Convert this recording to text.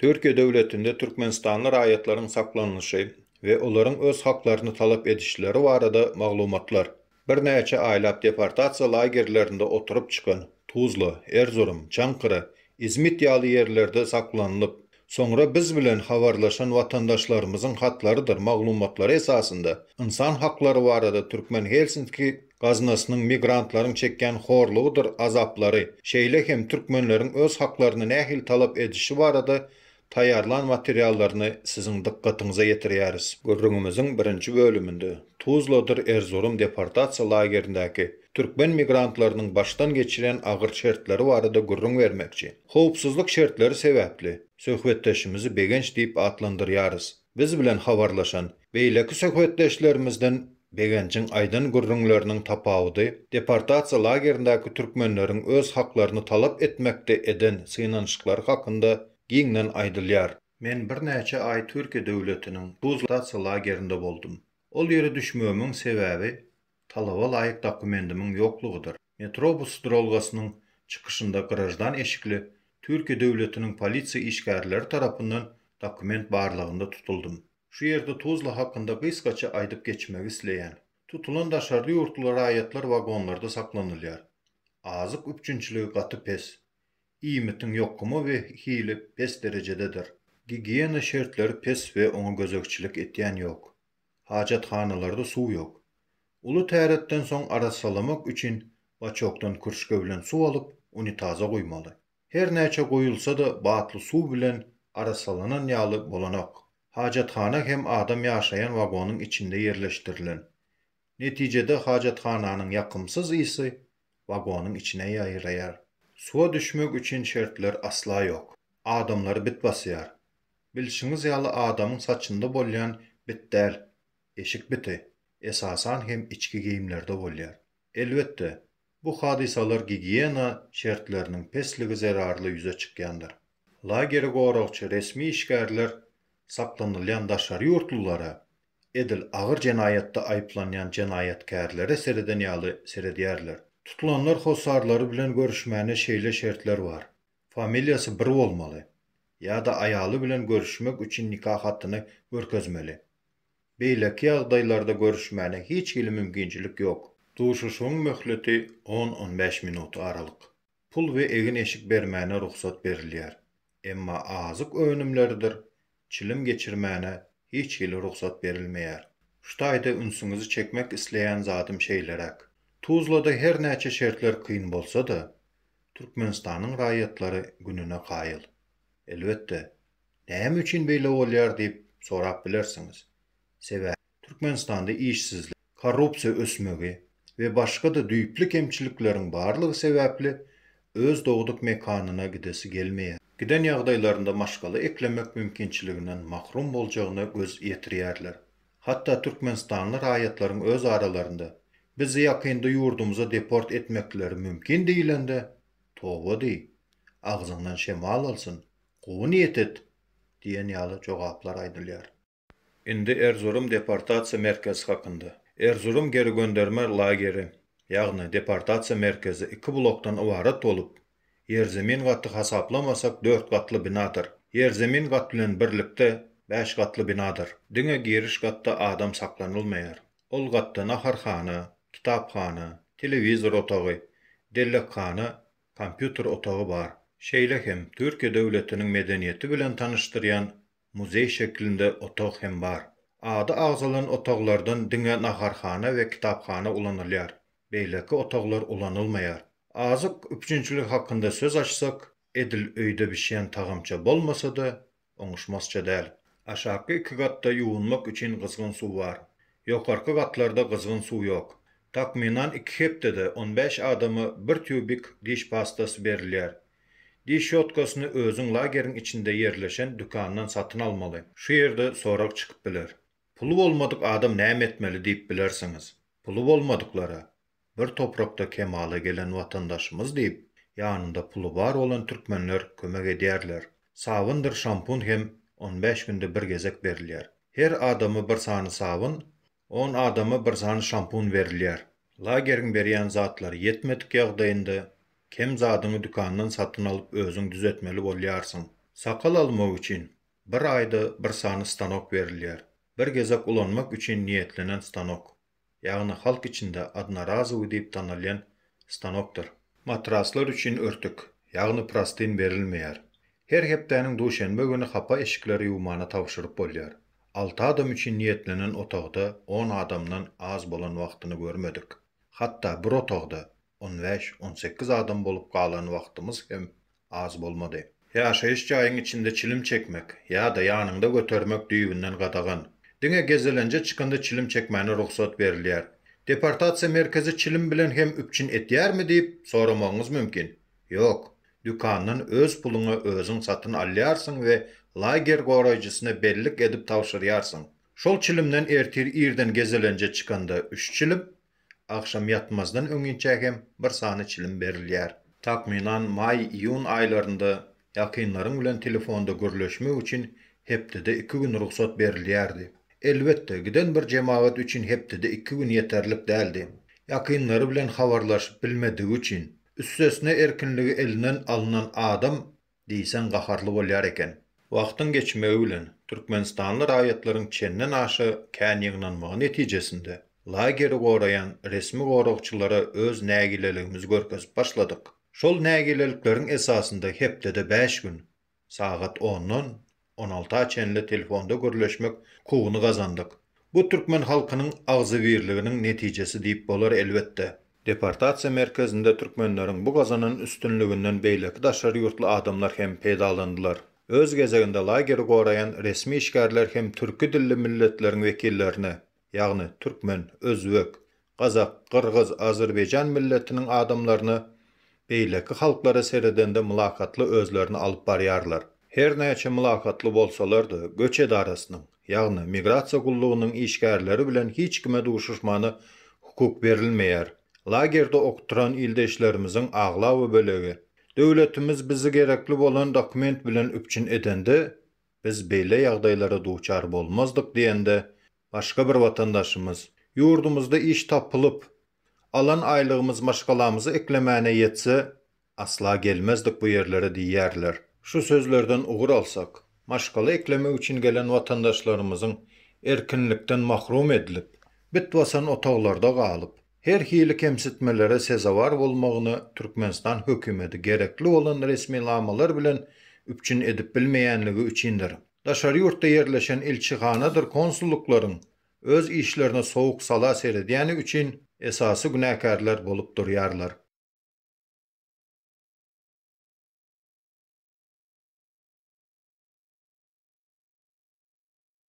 Türkiye Devleti'nde Türkmenistanlı rayətlərin saklanışı ve onların öz haklarını talep edişleri var barədə məlumatlar. Bir neçe aylab deportasiya lagerlərində oturub çıxan Tuzla, Erzurum, Çankırı, İzmit yalı yerlerde saklanılıp, sonra biz bilen havarlaşan vatandaşlarımızın hatlarıdır maglumatları esasında. insan hakları var varada Türkmen Helsinki gaznasının migrantların çekкен horluğudur azapları. Şeyle hem Türkmenlerin öz haklarını nehil talep edişi var varada tayarlan materiallarını sizin dikkatinize getiriyoruz. Görüňimizin birinci bölümünde Tuzladır Erzurum deportasiya lagerindäki Türkmen migrantlarının baştan geçiren ağır şertleri varada gurrun vermekçi. Howpsuzluk şartları sebäpli söhbetdeşimizi begenç deyip adlandyrýarys. Biz bilen habarlaşan beýleki söhbetdeşlerimizden Begençin aydan gurrunlarının tapawdy deportasiya lagerindäki Türkmenlerin öz haklarını talep etmekte eden synanşyklar hakkında giňden aýdylýar. Men bir näçe ay Türkiýe döwletiniň Tuzla lagerinde boldum. Ol ýere düşmömiň sebäbi talaba laýyk dokumentimiň ýoklugydyr. Metrobus durolgasynyň çıkışında garajdan eşikli Türkiye Devletinin polisi işgärleri tarafından dokument barlygynda tutuldum. Şu yerde Tuzla hakkında gysgaça aýdyp geçmek isleýän. Tutulan daşardy ýurtlulara aýatlar vagonlarda saklanylýar. Azık üpçünçiligi gaty pes iymetin yokumu ve hili pes derecededir. Gigiyena şertleri pes ve onu gözökçilik etyen yok. Hacatxanalarda su yok. Ulu täretden soň arasalamak için baçokdan kurşka bilen alıp onu unitaza goýmaly. Her näçe goýulsa da batly su bilen arasalanan yağlı bolanok. Hacatxana hem adam yaşayan vagonun içinde yerleştirilen. Neticede hacatxananyň yakımsız isi vagonun içine ýaýraýar. Suwa düşmek üçin şartlar asla yok. Adamlar bit basıyar. Bilşiniz ýaly adamın saçında bit der. eşik biti, esasan hem içki giyimlerde bolýar. Elbetde, bu hadisalar gigiyena şertlerinin pesligi zararlı yüze çıkyandır. Lageri gorakçı resmi işgärler saklanılyan daşary yurtlulara edil ağır cenayette ayıplanyan cenayetkärlere seredeniyalı serediyerler. Tutulanlar xosarları bilən görüşməyinə şeylə şərtlər var. Familiyası bir olmalı. Ya da ayalı bilən görüşmək üçün nikah hattını görkəzməli. Beyləki yağdaylarda görüşməyinə heç il mümkünçülük yox. Duşuşun möhləti 10-15 minut aralıq. Pul və egin eşik verməyinə ruxsat veriliyər. Emma azıq öynümlərdir. Çilim geçirməyinə heç il ruxsat verilməyər. Şutayda ünsünüzü çekmek isteyen zadım şeylerek. Tuzlada her neçe şartlar kıyın bolsa da, Türkmenistan'ın raýatlary gününe kayıl. Elbetde, neyim için beýle bolýar diýip sorap bilersiňiz. Sebäbi Türkmenistanda işsizlik, korrupsiýa ösmegi ve başka da düýpli kemçilikleriň barlygy sebäpli öz dogduk mekanına gidesi gelmeye. Giden ýagdaýlarynda maşgala eklemek mümkinçiliginden mahrum olacağını göz ýetirýärler. Hatta Türkmenistanlı raýatlaryň öz aralarında bizi yakında yurdumuza deport etmekleri mümkün değilende. Tova dey. Ağzından şemal alsın. Kuğun yetit. Diyen yalı cevaplar aydılıyar. İndi Erzurum deportasiya merkezi hakkında. Erzurum geri gönderme lageri, yağni deportasiya merkezi iki bloktan ibarat bolup, yerzemin gatty hasaplamasak 4 gatly binadır. Yerzemin gat bilen birlikde 5 gatly binadır. Diňe giriş gatda adam saklanylmaýar. Ol gatda naharxana, kitaphane, televizor otağı, dellekhane, kompüter otağı var. Şeýle hem Türkiýe Devletinin medeniýeti bilen tanıştıryan muzey şeklinde otak hem var. Adı ağzalan otaqlardan dünya naharxana ve kitaphana ulanylýar. Beýleki otaqlar ulanylmaýar. Azyk üçinçilik hakkında söz açsak, edil öyde bişen tağımça bolmasa da, oňuşmasça däl. aşağıki iki gatda ýuwunmak üçin gyzgyn suw bar. Ýokarky gatlarda gyzgyn suw ýok. Takminan iki heptede 15 adamı bir tübik diş pastası berler. Diş yotkasını özün lagerin içinde yerleşen dükkanından satın almalı. Şu yerde sorak çıkıp bilir. Pulu olmadık adam nem etmeli deyip bilirsiniz. Pulu olmadıklara bir toprakta kemale gelen vatandaşımız deyip yanında pulu var olan Türkmenler kömek ederler. Savındır şampun hem 15 günde bir gezek verirler. Her adamı bir sany savun он адамы бір саны шампун берілер. Лагерің берген затлар етметік яғдайынды, кем задыңы дүканынан сатын алып өзің дүзетмелі болярсың. Сақал алмау үшін бір айды бір саны станок берілер. Бір кезек уланмак үшін ниетленен станок. Яғни халық ішінде разы деп танален станоктыр. Матраслар үшін өртік, яғни простын берілмейер. Хер heptäniň душен güni hapa eşikleri ýumana tapşyryp 6 adam için niyetlenen otaqda 10 adamdan az bolan vaxtını görmedik. Hatta bir otaqda 15-18 adam bolup kalan vaxtımız hem az bolmadı. Yaşayış cayın içinde çilim çekmek ya da yanında götürmek düğünden qadağan. Dine gezelence çıkında çilim çekmene ruhsat verilýär. Deportasiya merkezi çilim bilen hem et yer mi deyip soramanız mümkün. Yok, dükkanın öz pulunu özün satın alyarsın ve lager goraycısına bellik edip tavşırıyarsın. Şol çilimden ertir irden gezelence çıkanda 3 çilim, akşam yatmazdan öňünçe hem bir sany çilim berilýär. Takminan may-iýun aylarında ýakynlaryň bilen telefonda görleşmek üçin hepdede 2 gün ruhsat berilýärdi. Elbetde giden bir jemaat üçin hepdede 2 gün ýeterlik değildi. Ýakynlary bilen habarlaşyp bilmedigi üçin üstesine erkinligi elinden alınan adam diýsen gaharly bolýar eken. Wagtyň geçmegi bilen Türkmenistanly raýatlaryň çenden ашы kän ýygnanmagy netijesinde lager ресми resmi өз öz nägileligimiz görkezip Шол Şol nägilelikleriň esasında hepdede 5 күн, сағат 10-dan 16 çenli telefonda телефонда kuğunu gazandyk. Bu türkmen түркмен agzy birliginiň netijesi diýip bolar elbetde. Deportasiya merkezinde bu gazanan üstünliginden beýleki daşary adamlar хем Өз gezeginde lager қорайан resmi işgərlər хем türkü dilli milletlerin vekillerini, яғни түркмен, Özbek, Qazaq, Qırğız, Azerbaycan milletinin adamlarını beyleki halkları seredende mülakatlı мұлақатлы alıp алып Her neçe mülakatlı bolsalardı, göç edarasının, yani migrasiya яғни миграция bilen hiç білен, duşuşmanı hukuk verilmeyer. Lagerde okturan ildeşlerimizin Devletimiz bizi gerekli olan dokument bilen üpçün edende, biz beyle yağdaylara duçar bolmazdık diyende, başka bir vatandaşımız, yurdumuzda iş tapılıp, alan aylığımız maşgalamızı eklemene yetse, asla gelmezdik bu yerlere diyerler. Şu sözlerden uğur alsak, maşgala ekleme için gelen vatandaşlarımızın erkinlikten mahrum edilip, bitvasan otaqlarda kalıp her hili kemsitmelere sezavar bolmagyny Türkmenistan hükümeti gerekli olan resmi lamalar bilen üpçün edip bilmeýänligi üçindir. Daşary ýurtda ýerleşen elçihanadyr konsulluklaryň öz işlerine soğuk sala seredýäni üçün esası günäkärler bolup durýarlar.